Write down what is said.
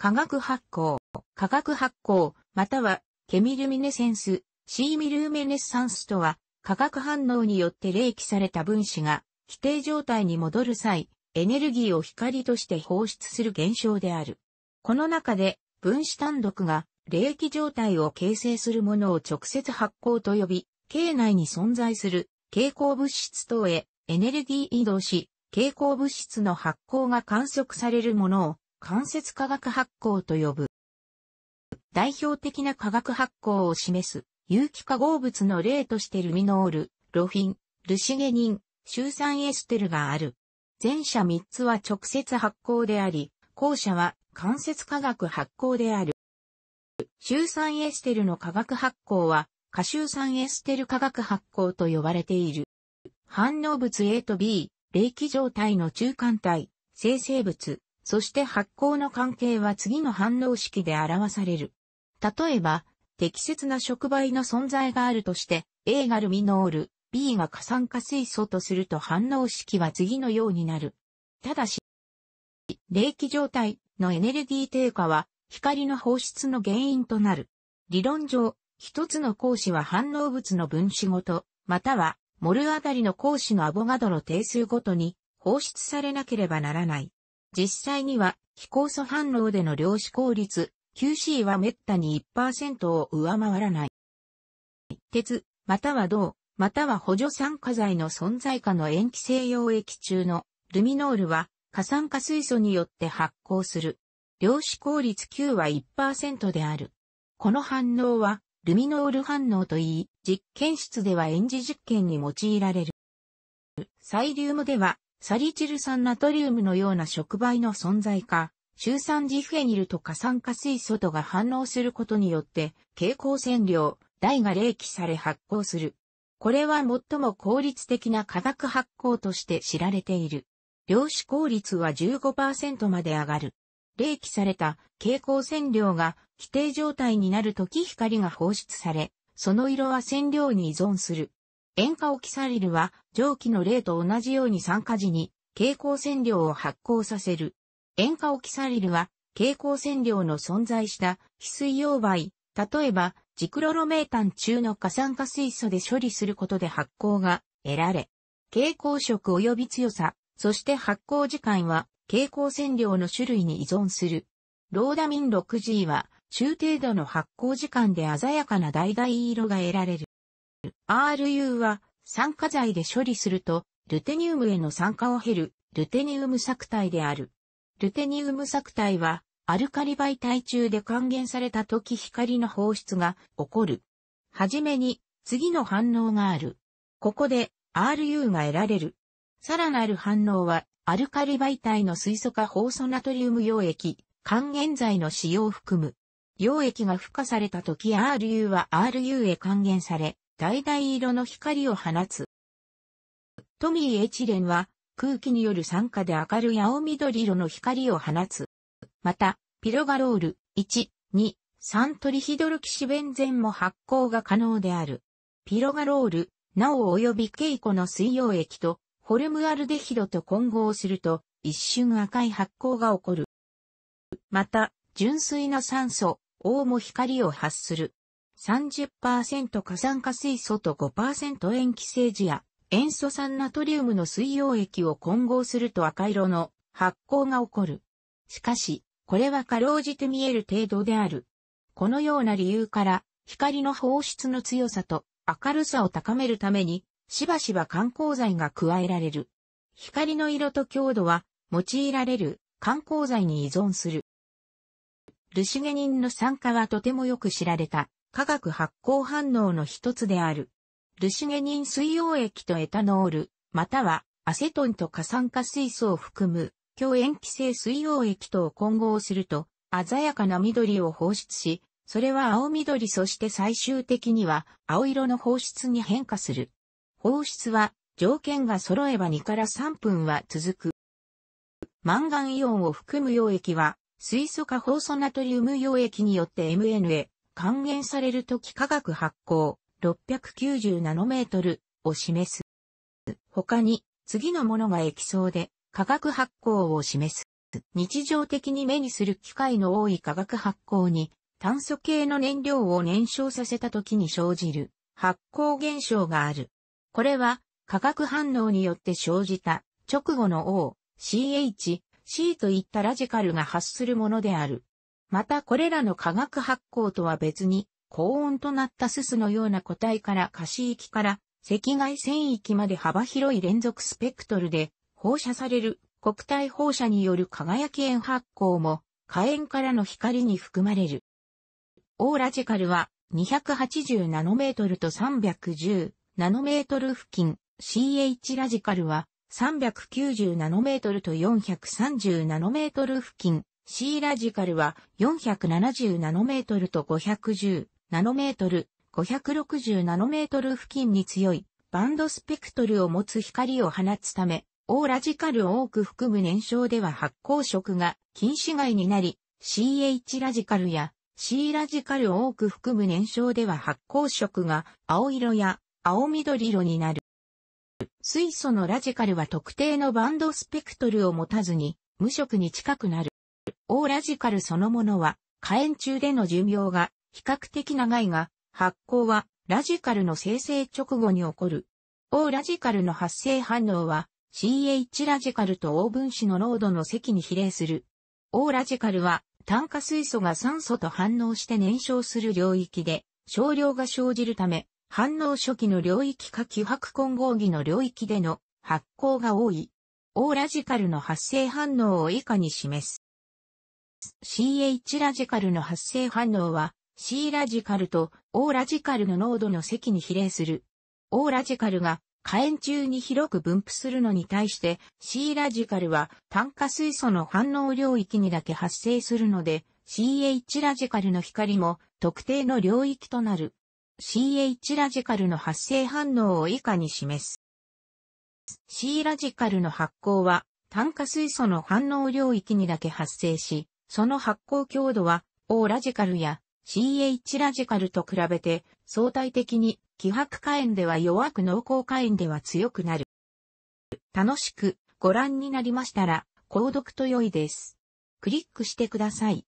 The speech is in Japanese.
化学発光、化学発光、またはケミルミネセンス、シーミルメネッサンスとは、化学反応によって冷気された分子が、規定状態に戻る際、エネルギーを光として放出する現象である。この中で、分子単独が、冷気状態を形成するものを直接発光と呼び、形内に存在する蛍光物質等へエネルギー移動し、蛍光物質の発光が観測されるものを間接化学発光と呼ぶ。代表的な化学発光を示す有機化合物の例としてルミノール、ロフィン、ルシゲニン、シュウ酸エステルがある。前者3つは直接発光であり、後者は間接化学発光である。シュウ酸エステルの化学発光は、カシュウ酸エステル化学発光と呼ばれている。反応物 A と B、冷気状態の中間体、生成物、そして発酵の関係は次の反応式で表される。例えば、適切な触媒の存在があるとして、A がルミノール、B が過酸化水素とすると反応式は次のようになる。ただし、冷気状態のエネルギー低下は光の放出の原因となる。理論上、一つの光子は反応物の分子ごと、または、モルあたりの光子のアボガドロ定数ごとに放出されなければならない。実際には、非酵素反応での量子効率、QC は滅多に1%を上回らない。鉄、または銅、または補助酸化剤の存在下の塩基性溶液中のルミノールは過酸化水素によって発光する。量子効率9は1%である。この反応はルミノール反応といい、実験室では塩磁実験に用いられる。サイリウムではサリチル酸ナトリウムのような触媒の存在か、周酸ジフェニルと過酸化水素とが反応することによって、蛍光染料、台が冷気され発光する。これは最も効率的な化学発光として知られている。量子効率は15%まで上がる。冷気された蛍光染料が規定状態になるとき光が放出され、その色は染料に依存する。塩化オキサリルは蒸気の例と同じように酸化時に蛍光染料を発酵させる。塩化オキサリルは蛍光染料の存在した非水溶媒、例えばジクロロメータン中の過酸化水素で処理することで発酵が得られ、蛍光色及び強さ、そして発酵時間は蛍光染料の種類に依存する。ローダミン 6G は中程度の発酵時間で鮮やかな橙色が得られる。RU は酸化剤で処理すると、ルテニウムへの酸化を減る、ルテニウム作体である。ルテニウム作体は、アルカリ媒体中で還元された時光の放出が起こる。はじめに、次の反応がある。ここで、RU が得られる。さらなる反応は、アルカリ媒体の水素化放素ナトリウム溶液、還元剤の使用を含む。溶液が付加された時 RU は RU へ還元され、橙色の光を放つ。トミーエチレンは空気による酸化で明るい青緑色の光を放つ。また、ピロガロール1、2、3トリヒドルキシベンゼンも発酵が可能である。ピロガロール、なお及びケイコの水溶液とホルムアルデヒドと混合すると一瞬赤い発酵が起こる。また、純粋な酸素、王も光を発する。30%過酸化水素と5%塩基性ジア、塩素酸ナトリウムの水溶液を混合すると赤色の発光が起こる。しかし、これはかろうじて見える程度である。このような理由から、光の放出の強さと明るさを高めるために、しばしば観光剤が加えられる。光の色と強度は、用いられる観光剤に依存する。ルシゲニンの酸化はとてもよく知られた化学発光反応の一つである。ルシゲニン水溶液とエタノール、またはアセトンと過酸化水素を含む強塩基性水溶液とを混合すると鮮やかな緑を放出し、それは青緑そして最終的には青色の放出に変化する。放出は条件が揃えば2から3分は続く。マンガンイオンを含む溶液は水素化ホ素ナトリウム溶液によって MNA、還元される時化学発光690ナノメートルを示す。他に、次のものが液相で、化学発光を示す。日常的に目にする機会の多い化学発光に、炭素系の燃料を燃焼させた時に生じる発光現象がある。これは化学反応によって生じた直後の O、CH、C といったラジカルが発するものである。またこれらの化学発光とは別に、高温となったススのような個体から可視域から赤外線域まで幅広い連続スペクトルで放射される国体放射による輝き炎発光も火炎からの光に含まれる。オーラジカルは280ナノメートルと310ナノメートル付近 CH ラジカルは390ナノメートルと430ナノメートル付近 C ラジカルは470ナノメートルと510ナノメートル、560ナノメートル付近に強いバンドスペクトルを持つ光を放つため、オーラジカルを多く含む燃焼では発光色が禁止外になり、CH ラジカルや C ラジカルを多く含む燃焼では発光色が青色や青緑色になる。水素のラジカルは特定のバンドスペクトルを持たずに無色に近くなる。オーラジカルそのものは、火炎中での寿命が比較的長いが、発酵はラジカルの生成直後に起こる。オーラジカルの発生反応は、CH ラジカルと O 分子の濃度の積に比例する。オーラジカルは、炭化水素が酸素と反応して燃焼する領域で、少量が生じるため、反応初期の領域か希薄混合儀の領域での発酵が多い。オーラジカルの発生反応を以下に示す。CH ラジカルの発生反応は C ラジカルと O ラジカルの濃度の積に比例する。O ラジカルが火炎中に広く分布するのに対して C ラジカルは炭化水素の反応領域にだけ発生するので CH ラジカルの光も特定の領域となる。CH ラジカルの発生反応を以下に示す。C ラジカルの発光は炭化水素の反応領域にだけ発生し、その発光強度は O ラジカルや CH ラジカルと比べて相対的に気迫火炎では弱く濃厚火炎では強くなる。楽しくご覧になりましたら購読と良いです。クリックしてください。